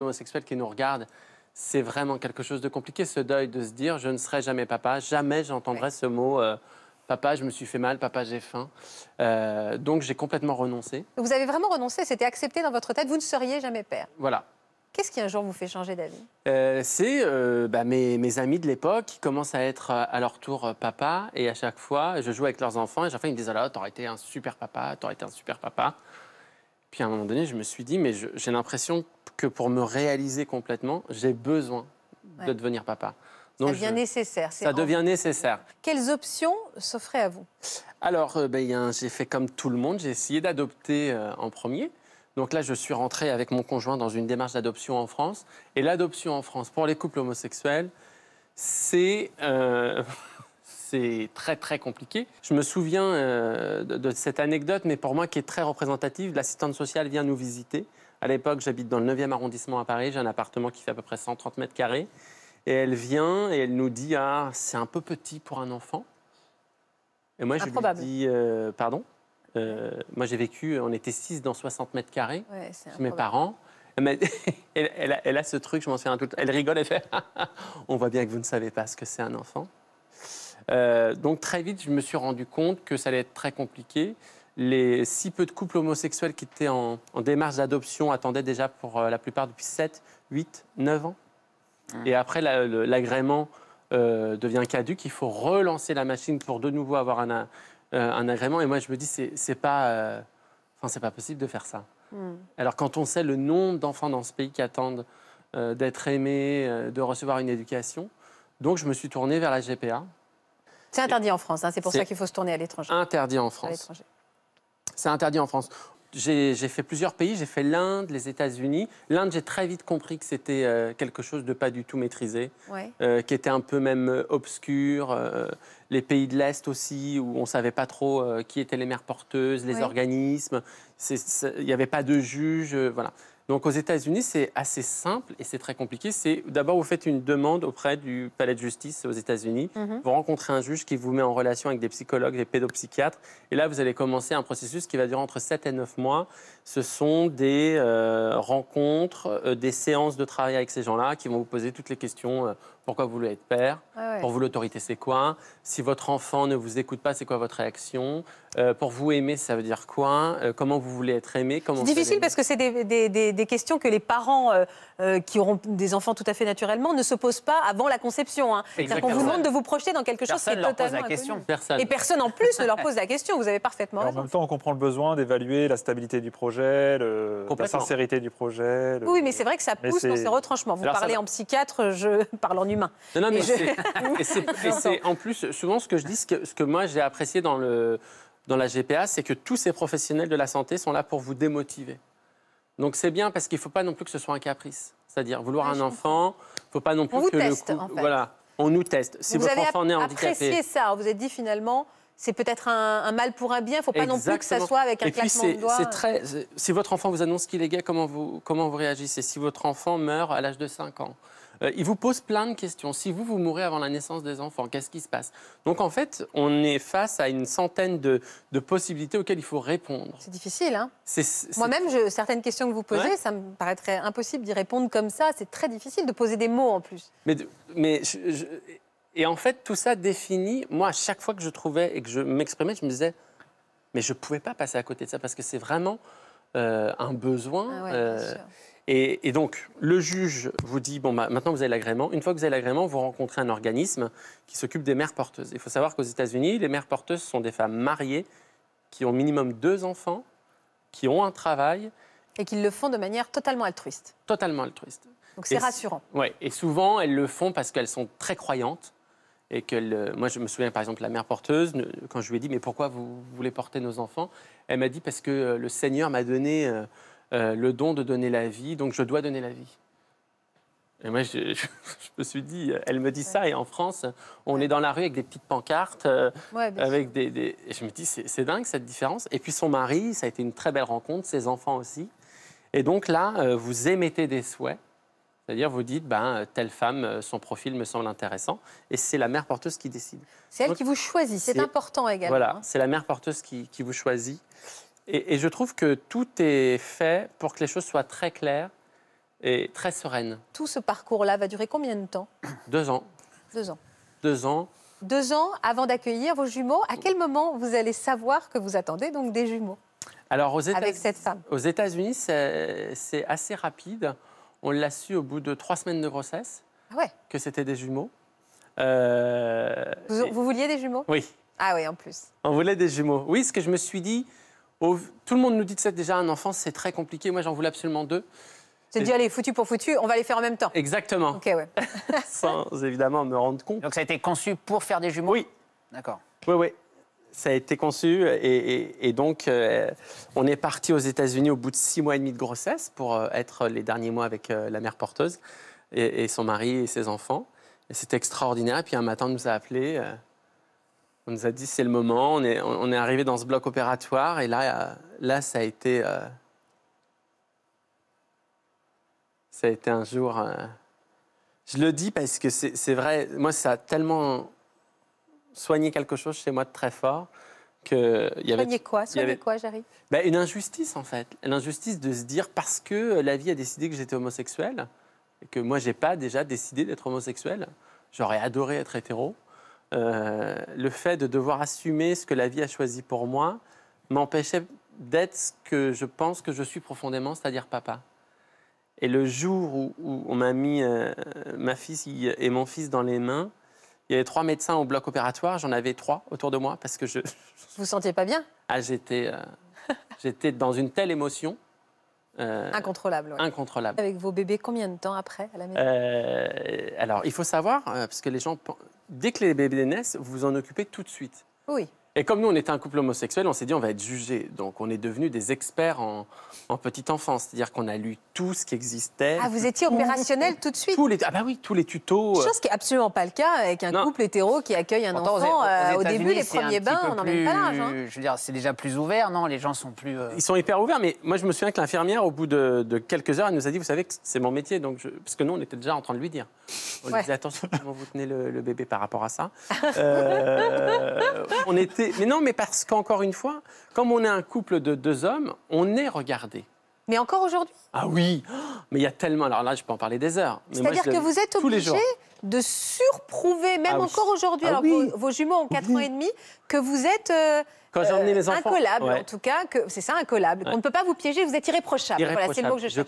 homosexuels qui nous regardent, c'est vraiment quelque chose de compliqué, ce deuil de se dire je ne serai jamais papa, jamais j'entendrai ce mot. Euh, papa, je me suis fait mal, papa, j'ai faim. Euh, donc j'ai complètement renoncé. Vous avez vraiment renoncé, c'était accepté dans votre tête, vous ne seriez jamais père. Voilà. Qu'est-ce qui un jour vous fait changer d'avis euh, C'est bah, mes, amis de l'époque qui commencent à être à leur tour papa et à chaque fois je joue avec leurs enfants et à ils me disent oh là, t'aurais été un super papa, t'aurais été un super papa. Puis à un moment donné, je me suis dit, mais j'ai l'impression que pour me réaliser complètement, j'ai besoin de devenir papa. Donc ça devient nécessaire. Ça devient nécessaire. Quelles options s'offraient à vous Alors, euh, ben, j'ai fait comme tout le monde, j'ai essayé d'adopter euh, en premier. Donc là, je suis rentré avec mon conjoint dans une démarche d'adoption en France. Et l'adoption en France pour les couples homosexuels, c'est... Euh, c'est très très compliqué. Je me souviens euh, de, cette anecdote, mais pour moi qui est très représentative. L'assistante sociale vient nous visiter. À l'époque, j'habite dans le 9e arrondissement à Paris. J'ai un appartement qui fait à peu près 130 mètres carrés. Et elle vient et elle nous dit Ah, c'est un peu petit pour un enfant. Et moi, je lui dis euh, Pardon euh, Moi, j'ai vécu, on était 6 dans 60 mètres carrés mes parents. Elle, a, ce truc, je m'en souviens tout. Elle rigole, et fait On voit bien que vous ne savez pas ce que c'est un enfant. Euh, donc très vite, je me suis rendu compte que ça allait être très compliqué. Les si peu de couples homosexuels qui étaient en, démarche d'adoption attendaient déjà pour euh, la plupart depuis 7, 8, 9 ans. Mmh. Et après, l'agrément euh, devient caduque. Il faut relancer la machine pour de nouveau avoir un, agrément. Et moi, je me dis, c'est pas, enfin, pas possible de faire ça. Mmh. Alors quand on sait le nombre d'enfants dans ce pays qui attendent d'être aimés, de recevoir une éducation, donc je me suis tourné vers la GPA c'est interdit en France, hein, c'est pour ça qu'il faut se tourner à l'étranger. Interdit en France. C'est interdit en France. J'ai fait plusieurs pays, j'ai fait l'Inde, les États-Unis. L'Inde, j'ai très vite compris que c'était euh, quelque chose de pas du tout maîtrisé, euh, qui était un peu même euh, obscur. les pays de l'Est aussi, où on ne savait pas trop qui étaient les mères porteuses, les organismes. Il n'y avait pas de juges. voilà. Donc aux États-Unis, c'est assez simple et c'est très compliqué. C'est d'abord vous faites une demande auprès du palais de justice aux États-Unis. Mhm. Vous rencontrez un juge qui vous met en relation avec des psychologues, des pédopsychiatres. Et là, vous allez commencer un processus qui va durer entre 7 et 9 mois. Ce sont des euh, rencontres, euh, des séances de travail avec ces gens-là qui vont vous poser toutes les questions euh, pourquoi vous voulez être père. Ah pour vous, l'autorité, c'est quoi Si votre enfant ne vous écoute pas, c'est quoi votre réaction euh, Pour vous, aimer, ça veut dire quoi euh, Comment vous voulez être aimé C'est difficile parce que c'est des, questions que les parents euh, qui auront des enfants tout à fait naturellement ne se posent pas avant la conception. Hein. C'est-à-dire vous demande de vous projeter dans quelque chose qui est totalement Et personne en plus ne leur pose la question. Vous avez parfaitement raison. En même temps, on comprend le besoin d'évaluer la stabilité du projet, la sincérité du projet. Oui, mais c'est vrai que ça pousse dans ces retranchements. Vous parlez en psychiatre, je parle en humain. Non, non, mais c'est en plus souvent ce que je dis, ce que, moi j'ai apprécié dans, la GPA, c'est que tous ces professionnels de la santé sont là pour vous démotiver. Donc c'est bien parce qu'il ne faut pas non plus que ce soit un caprice. C'est-à-dire vouloir un enfant, il ne faut pas non plus on voilà, on nous teste. Si vous votre avez enfant est handicapé, apprécié ça, vous avez dit finalement c'est peut-être un, mal pour un bien. Il ne faut pas non plus que ça soit avec un claquement de doigts. Très, si votre enfant vous annonce qu'il est gay, comment vous, comment vous réagissez Si votre enfant meurt à l'âge de 5 ans, euh, il vous pose plein de questions. Si vous, vous mourrez avant la naissance des enfants, qu'est-ce qui se passe Donc en fait, on est face à une centaine de, possibilités auxquelles il faut répondre. C'est difficile, hein Moi-même, certaines questions que vous posez, ça me paraîtrait impossible d'y répondre comme ça. C'est très difficile de poser des mots en plus. Mais, mais Et en fait, tout ça définit, moi, à chaque fois que je trouvais et que je m'exprimais, je me disais, mais je ne pouvais pas passer à côté de ça parce que c'est vraiment euh, un besoin. Ah euh, et, donc, le juge vous dit, bon, bah, maintenant vous avez l'agrément. Une fois que vous avez l'agrément, vous rencontrez un organisme qui s'occupe des mères porteuses. Il faut savoir qu'aux États-Unis, les mères porteuses sont des femmes mariées qui ont minimum deux enfants, qui ont un travail. Et qui le font de manière totalement altruiste. Totalement altruiste. Donc c'est rassurant. Oui, et souvent, elles le font parce qu'elles sont très croyantes. Et que euh, moi, je me souviens par exemple, la mère porteuse, quand je lui ai dit, mais pourquoi vous voulez porter nos enfants Elle m'a dit, parce que euh, le Seigneur m'a donné. Euh, euh, le don de donner la vie, donc je dois donner la vie. Et moi, je, me suis dit, euh, elle me dit ça, et en France, on est dans la rue avec des petites pancartes, euh, avec des, Et je me dis, c'est dingue cette différence. Et puis son mari, ça a été une très belle rencontre, ses enfants aussi. Et donc là, vous émettez des souhaits, c'est-à-dire vous dites, ben, telle femme, son profil me semble intéressant, et c'est la mère porteuse qui décide. C'est elle qui vous choisit, c'est important également. Voilà, hein. c'est la mère porteuse qui vous choisit. Et, je trouve que tout est fait pour que les choses soient très claires et très sereines. Tout ce parcours-là va durer combien de temps Deux ans. Deux ans. Deux ans. Deux ans avant d'accueillir vos jumeaux. À quel moment vous allez savoir que vous attendez donc des jumeaux Alors aux États avec cette femme. Aux États-Unis, c'est assez rapide. On l'a su au bout de trois semaines de grossesse ah ouais. que c'était des jumeaux. Euh, vous, vouliez des jumeaux Oui. Ah oui, en plus. On voulait des jumeaux. Oui, ce que je me suis dit, tout le monde nous dit que c'est déjà un enfant, c'est très compliqué. Moi, j'en voulais absolument deux. c'est dit, allez, foutu pour foutu, on va les faire en même temps. Exactement. Ok, ouais. Sans évidemment me rendre compte. Donc ça a été conçu pour faire des jumeaux Oui. D'accord. Oui, oui. Ça a été conçu et, donc euh, on est parti aux États-Unis au bout de six mois et demi de grossesse pour euh, être les derniers mois avec euh, la mère porteuse et, son mari et ses enfants. Et c'était extraordinaire. puis un matin, on nous a appelé on nous a dit c'est le moment, on est, on est arrivé dans ce bloc opératoire et là, là ça a été. Euh, ça a été un jour. Euh, je le dis parce que c'est vrai, moi ça a tellement soigné quelque chose chez moi de très fort que. Il y avait, quoi Soigné quoi, Jarry ben, Une injustice en fait. L'injustice de se dire parce que la vie a décidé que j'étais homosexuel et que moi j'ai pas déjà décidé d'être homosexuel, j'aurais adoré être hétéro. Euh, le fait de devoir assumer ce que la vie a choisi pour moi m'empêchait d'être ce que je pense que je suis profondément, c'est-à-dire papa. Et le jour où, on m'a mis euh, ma fille et mon fils dans les mains, il y avait trois médecins au bloc opératoire, j'en avais trois autour de moi parce que je. Vous sentiez pas bien ah, euh, j'étais, dans une telle émotion. incontrôlable. Incontrôlable. Avec vos bébés, combien de temps après Alors, il faut savoir, parce que les gens dès que les bébés naissent, vous vous en occupez tout de suite. Oui. Et comme nous, on était un couple homosexuel, on s'est dit on va être jugé. Donc on est devenus des experts en, petite enfance. C'est-à-dire qu'on a lu tout ce qui existait. Ah, vous étiez opérationnel tout de suite Ah, bah oui, tous les tutos. Euh. Chose qui n'est absolument pas le cas avec un couple hétéro qui accueille un enfant. Euh, au début, les premiers bains, on n'en met pas l'âge. Hein. Je veux dire, c'est déjà plus ouvert, non Les gens sont plus. Euh, Ils sont hyper ouverts, mais moi, je me souviens que l'infirmière, au bout de, quelques heures, elle nous a dit Vous savez que c'est mon métier. Donc Parce que nous, on était déjà en train de lui dire. On lui disait Attention, comment vous tenez le, bébé par rapport à ça. on était mais non, mais parce qu'encore une fois, comme on est un couple de deux hommes, on est regardé. Mais encore aujourd'hui Ah oui oh, Mais il y a tellement. Alors là, je peux en parler des heures. C'est-à-dire que vous êtes obligé de surprouver, même ah encore aujourd'hui, ah alors que vos, jumeaux ont 4 ans et demi, que vous êtes. Euh, Quand euh, Incollable, en tout cas. C'est ça, incollable. On ne peut pas vous piéger, vous êtes irréprochable. Voilà, c'est le mot que je